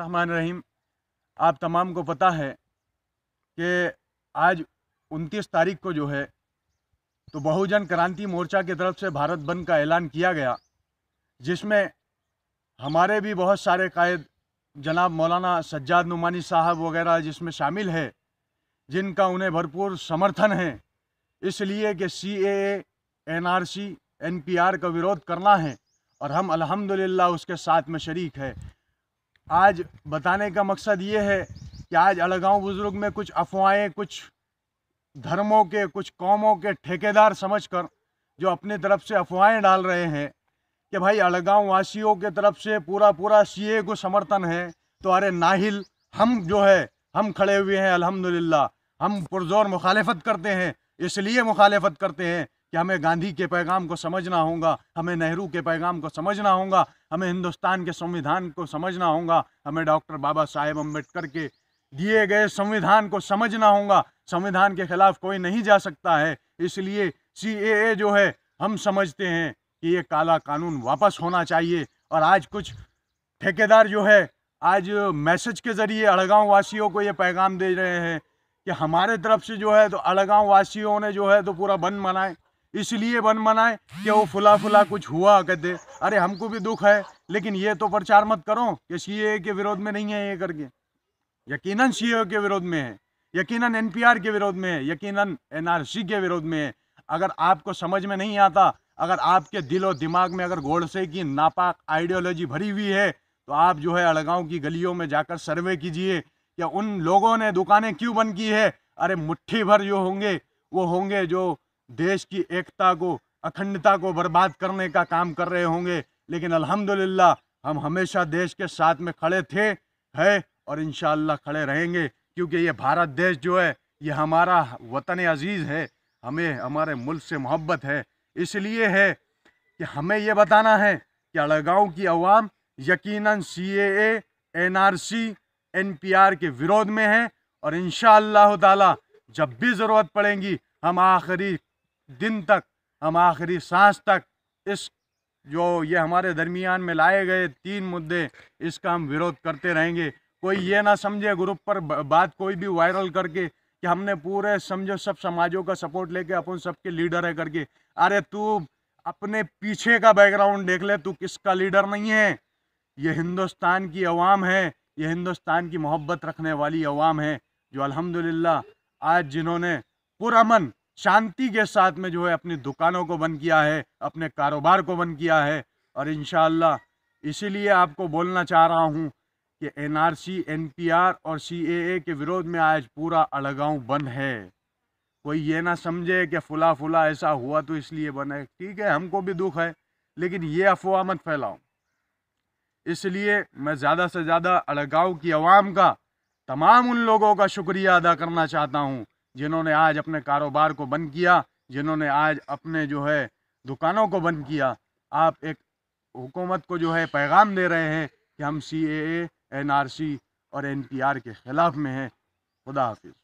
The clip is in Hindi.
रहमान रहीम आप तमाम को पता है कि आज 29 तारीख को जो है तो बहुजन क्रांति मोर्चा की तरफ से भारत बंद का ऐलान किया गया जिसमें हमारे भी बहुत सारे कायद जनाब मौलाना सज्जाद नुमानी साहब वगैरह जिसमें शामिल है जिनका उन्हें भरपूर समर्थन है इसलिए कि सी ए एन का विरोध करना है और हम अल्हम्दुलिल्लाह उसके साथ में शरीक है आज बताने का मकसद ये है कि आज अलगाव बुज़ुर्ग में कुछ अफवाहें कुछ धर्मों के कुछ कौमों के ठेकेदार समझकर जो अपनी तरफ से अफवाहें डाल रहे हैं कि भाई अलगाव वासियों के तरफ से पूरा पूरा सीए को समर्थन है तो अरे नाहिल हम जो है हम खड़े हुए हैं अल्हम्दुलिल्लाह हम पुरजोर मुखालफत करते हैं इसलिए मुखालफत करते हैं कि हमें गांधी के पैगाम को समझना होगा हमें नेहरू के पैगाम को समझना होगा हमें हिंदुस्तान के संविधान को समझना होगा हमें डॉक्टर बाबा साहेब अम्बेडकर के दिए गए संविधान को समझना होगा संविधान के खिलाफ कोई नहीं जा सकता है इसलिए सी जो है हम समझते हैं कि ये काला कानून वापस होना चाहिए और आज कुछ ठेकेदार जो है आज मैसेज के ज़रिए अड़गाँव वासियों को ये पैगाम दे रहे हैं कि हमारे तरफ से जो है तो अड़गाँव वासियों ने जो है तो पूरा बंद मनाए इसलिए बन मनाए कि वो फुला फुला कुछ हुआ कहते अरे हमको भी दुख है लेकिन ये तो प्रचार मत करो कि सी के विरोध में नहीं है ये करके यकीनन सी के विरोध में है यकीनन एनपीआर के विरोध में है यकीनन एनआरसी के विरोध में है अगर आपको समझ में नहीं आता अगर आपके दिल और दिमाग में अगर गोडसे की नापाक आइडियोलॉजी भरी हुई है तो आप जो है अड़गांव की गलियों में जाकर सर्वे कीजिए कि उन लोगों ने दुकानें क्यों बंद की है अरे मुट्ठी भर जो होंगे वो होंगे जो देश की एकता को अखंडता को बर्बाद करने का काम कर रहे होंगे लेकिन अल्हम्दुलिल्लाह हम हमेशा देश के साथ में खड़े थे हैं और इन खड़े रहेंगे क्योंकि ये भारत देश जो है ये हमारा वतन अजीज़ है हमें हमारे मुल्क से मोहब्बत है इसलिए है कि हमें ये बताना है कि अड़गाँव की आवाम यकीन C A N R C N P R के विरोध में है और इन ताला जब भी ज़रूरत पड़ेगी हम आखिरी दिन तक हम आखिरी सांस तक इस जो ये हमारे दरमियान में लाए गए तीन मुद्दे इसका हम विरोध करते रहेंगे कोई ये ना समझे ग्रुप पर बात कोई भी वायरल करके कि हमने पूरे समझो सब समाजों का सपोर्ट लेके अपन सबके लीडर है करके अरे तू अपने पीछे का बैकग्राउंड देख ले तू किसका लीडर नहीं है ये हिंदुस्तान की अवाम है ये हिंदुस्तान की मोहब्बत रखने वाली अवाम है जो अलहमदिल्ला आज जिन्होंने पुरमन शांति के साथ में जो है अपनी दुकानों को बंद किया है अपने कारोबार को बंद किया है और इन इसीलिए आपको बोलना चाह रहा हूँ कि एनआरसी, एनपीआर और सीएए के विरोध में आज पूरा अलगाव बंद है कोई ये ना समझे कि फुला फुला ऐसा हुआ तो इसलिए बना है ठीक है हमको भी दुख है लेकिन ये अफवाह मत फैलाओ इसलिए मैं ज़्यादा से ज़्यादा अलगाव की आवाम का तमाम उन लोगों का शुक्रिया अदा करना चाहता हूँ जिन्होंने आज अपने कारोबार को बंद किया जिन्होंने आज अपने जो है दुकानों को बंद किया आप एक हुकूमत को जो है पैगाम दे रहे हैं कि हम सी ए एन आर सी और एन पी आर के ख़िलाफ़ में हैं खुदा हाफिज़